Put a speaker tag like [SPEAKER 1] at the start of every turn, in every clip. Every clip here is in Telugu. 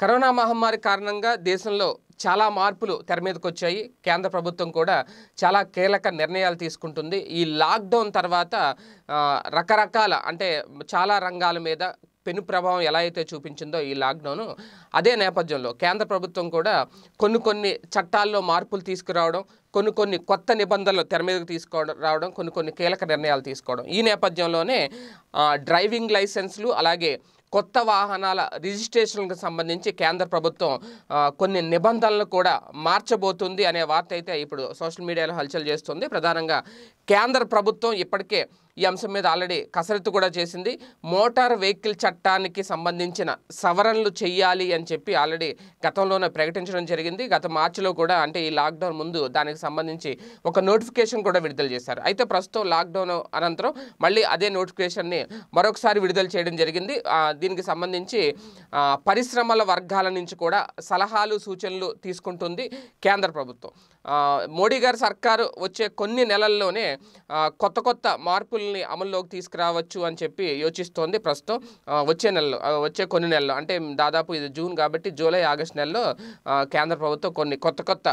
[SPEAKER 1] కరోనా మహమ్మారి కారణంగా దేశంలో చాలా మార్పులు తెర మీదకి వచ్చాయి కేంద్ర ప్రభుత్వం కూడా చాలా కీలక నిర్ణయాలు తీసుకుంటుంది ఈ లాక్డౌన్ తర్వాత రకరకాల అంటే చాలా రంగాల మీద పెను ప్రభావం ఎలా అయితే చూపించిందో ఈ లాక్డౌన్ అదే నేపథ్యంలో కేంద్ర ప్రభుత్వం కూడా కొన్ని కొన్ని చట్టాల్లో మార్పులు తీసుకురావడం కొన్ని కొన్ని కొత్త నిబంధనలు తెర మీదకు తీసుకోవడం రావడం కొన్ని కొన్ని కీలక నిర్ణయాలు తీసుకోవడం ఈ నేపథ్యంలోనే డ్రైవింగ్ లైసెన్స్లు అలాగే కొత్త వాహనాల రిజిస్ట్రేషన్కు సంబంధించి కేంద్ర ప్రభుత్వం కొన్ని నిబంధనలు కూడా మార్చబోతుంది అనే వార్త అయితే ఇప్పుడు సోషల్ మీడియాలో హల్చల్ చేస్తుంది ప్రధానంగా కేంద్ర ప్రభుత్వం ఇప్పటికే ఈ అంశం మీద ఆల్రెడీ కసరత్తు కూడా చేసింది మోటార్ వెహికల్ చట్టానికి సంబంధించిన సవరణలు చేయాలి అని చెప్పి ఆల్రెడీ గతంలోనే ప్రకటించడం జరిగింది గత మార్చిలో కూడా అంటే ఈ లాక్డౌన్ ముందు దానికి సంబంధించి ఒక నోటిఫికేషన్ కూడా విడుదల చేశారు అయితే ప్రస్తుతం లాక్డౌన్ అనంతరం మళ్ళీ అదే నోటిఫికేషన్ని మరొకసారి విడుదల చేయడం జరిగింది దీనికి సంబంధించి పరిశ్రమల వర్గాల నుంచి కూడా సలహాలు సూచనలు తీసుకుంటుంది కేంద్ర ప్రభుత్వం మోడీ గారి సర్కారు వచ్చే కొన్ని నెలల్లోనే కొత్త కొత్త మార్పులు బిల్లుల్ని అమల్లోకి తీసుకురావచ్చు అని చెప్పి యోచిస్తోంది ప్రస్తుతం వచ్చే నెలలో వచ్చే కొన్ని నెలలు అంటే దాదాపు ఇది జూన్ కాబట్టి జూలై ఆగస్టు నెలలో కేంద్ర ప్రభుత్వం కొన్ని కొత్త కొత్త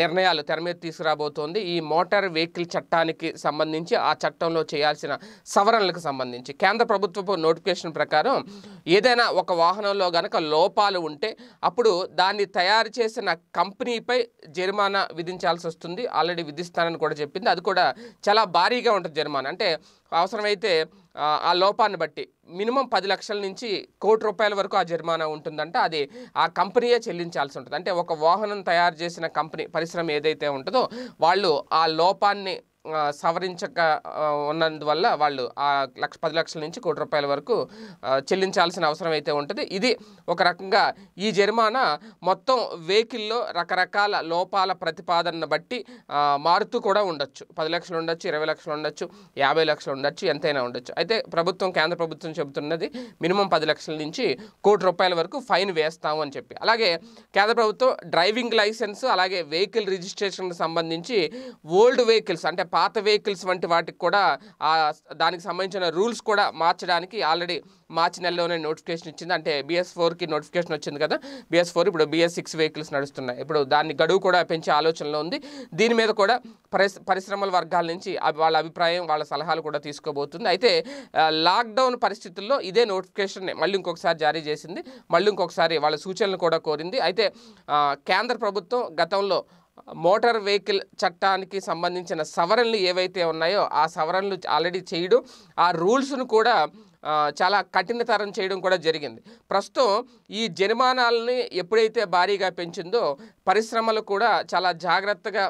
[SPEAKER 1] నిర్ణయాలు తెర మీద తీసుకురాబోతోంది ఈ మోటార్ వెహికల్ చట్టానికి సంబంధించి ఆ చట్టంలో చేయాల్సిన సవరణలకు సంబంధించి కేంద్ర ప్రభుత్వపు నోటిఫికేషన్ ప్రకారం ఏదైనా ఒక వాహనంలో గనక లోపాలు ఉంటే అప్పుడు దాన్ని తయారు చేసిన కంపెనీపై జరిమానా విధించాల్సి వస్తుంది ఆల్రెడీ విధిస్తానని కూడా చెప్పింది అది కూడా చాలా భారీగా ఉంటుంది జరిమానా అంటే అవసరమైతే ఆ లోపాన్ని బట్టి మినిమం పది లక్షల నుంచి కోటి రూపాయల వరకు ఆ జరిమానా ఉంటుందంటే అది ఆ కంపెనీయే చెల్లించాల్సి ఉంటుంది అంటే ఒక వాహనం తయారు చేసిన కంపెనీ పరిశ్రమ ఏదైతే ఉంటుందో వాళ్ళు ఆ లోపాన్ని సవరించక ఉన్నందువల్ల వాళ్ళు ఆ లక్ష పది లక్షల నుంచి కోటి రూపాయల వరకు చెల్లించాల్సిన అవసరం అయితే ఉంటుంది ఇది ఒక రకంగా ఈ జరిమానా మొత్తం వెహికల్లో రకరకాల లోపాల ప్రతిపాదనను బట్టి మారుతూ కూడా ఉండొచ్చు పది లక్షలు ఉండొచ్చు ఇరవై లక్షలు ఉండొచ్చు యాభై లక్షలు ఉండొచ్చు ఎంతైనా ఉండొచ్చు అయితే ప్రభుత్వం కేంద్ర ప్రభుత్వం చెబుతున్నది మినిమం పది లక్షల నుంచి కోటి రూపాయల వరకు ఫైన్ వేస్తాము అని చెప్పి అలాగే కేంద్ర ప్రభుత్వం డ్రైవింగ్ లైసెన్స్ అలాగే వెహికల్ రిజిస్ట్రేషన్కి సంబంధించి ఓల్డ్ వెహికల్స్ అంటే పాత వెహికల్స్ వంటి వాటికి కూడా దానికి సంబంధించిన రూల్స్ కూడా మార్చడానికి ఆల్రెడీ మార్చి నెలలోనే నోటిఫికేషన్ ఇచ్చింది అంటే బిఎస్ ఫోర్కి నోటిఫికేషన్ వచ్చింది కదా బిఎస్ ఫోర్ ఇప్పుడు బిఎస్ సిక్స్ వెహికల్స్ నడుస్తున్నాయి ఇప్పుడు దాన్ని గడువు కూడా పెంచే ఆలోచనలో ఉంది దీని మీద కూడా పరిశ్రమల వర్గాల నుంచి వాళ్ళ అభిప్రాయం వాళ్ళ సలహాలు కూడా తీసుకోబోతుంది అయితే లాక్డౌన్ పరిస్థితుల్లో ఇదే నోటిఫికేషన్ మళ్ళీ ఇంకొకసారి జారీ చేసింది మళ్ళీ ఇంకొకసారి వాళ్ళ సూచనలు కూడా కోరింది అయితే కేంద్ర ప్రభుత్వం గతంలో మోటార్ వెహికల్ చట్టానికి సంబంధించిన సవరణలు ఏవైతే ఉన్నాయో ఆ సవరణలు ఆల్రెడీ చేయడం ఆ రూల్స్ను కూడా చాలా కఠినతరం చేయడం కూడా జరిగింది ప్రస్తుతం ఈ జరిమానాలని ఎప్పుడైతే భారీగా పెంచిందో పరిశ్రమలు కూడా చాలా జాగ్రత్తగా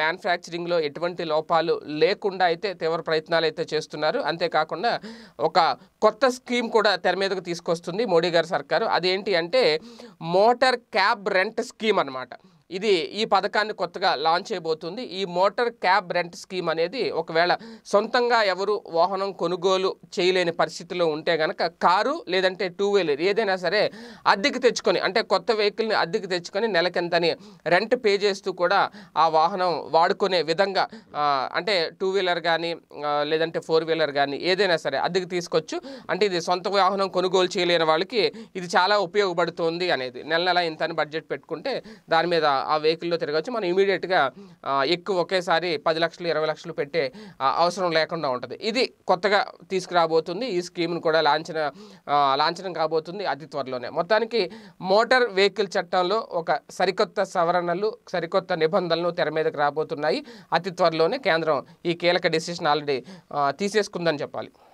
[SPEAKER 1] మ్యానుఫ్యాక్చరింగ్లో ఎటువంటి లోపాలు లేకుండా అయితే తీవ్ర ప్రయత్నాలు అయితే చేస్తున్నారు అంతేకాకుండా ఒక కొత్త స్కీమ్ కూడా తెర మీదకు తీసుకొస్తుంది మోడీ గారి సర్కారు అదేంటి అంటే మోటార్ క్యాబ్ రెంట్ స్కీమ్ అనమాట ఇది ఈ పథకాన్ని కొత్తగా లాంచ్ చేయబోతుంది ఈ మోటార్ క్యాబ్ రెంట్ స్కీమ్ అనేది ఒకవేళ సొంతంగా ఎవరు వాహనం కొనుగోలు చేయలేని పరిస్థితిలో ఉంటే కనుక కారు లేదంటే టూ వీలర్ ఏదైనా సరే అద్దెకి తెచ్చుకొని అంటే కొత్త వెహికల్ని అద్దెకి తెచ్చుకొని నెలకెంతని రెంట్ పే చేస్తూ కూడా ఆ వాహనం వాడుకునే విధంగా అంటే టూ వీలర్ కానీ లేదంటే ఫోర్ వీలర్ కానీ ఏదైనా సరే అద్దెకి తీసుకొచ్చు అంటే ఇది సొంత వాహనం కొనుగోలు చేయలేని వాళ్ళకి ఇది చాలా ఉపయోగపడుతుంది అనేది నెల నెల ఇంత బడ్జెట్ పెట్టుకుంటే దాని మీద ఆ వెహికల్లో తిరగచ్చు మనం ఇమీడియట్గా ఎక్కువ ఒకేసారి పది లక్షలు ఇరవై లక్షలు పెట్టే అవసరం లేకుండా ఉంటుంది ఇది కొత్తగా తీసుకురాబోతుంది ఈ స్కీమ్ను కూడా లాంఛన లాంఛనం కాబోతుంది అతి త్వరలోనే మొత్తానికి మోటార్ వెహికల్ చట్టంలో ఒక సరికొత్త సవరణలు సరికొత్త నిబంధనలు తెర మీదకు రాబోతున్నాయి అతి త్వరలోనే కేంద్రం ఈ కీలక డిసిషన్ ఆల్రెడీ తీసేసుకుందని చెప్పాలి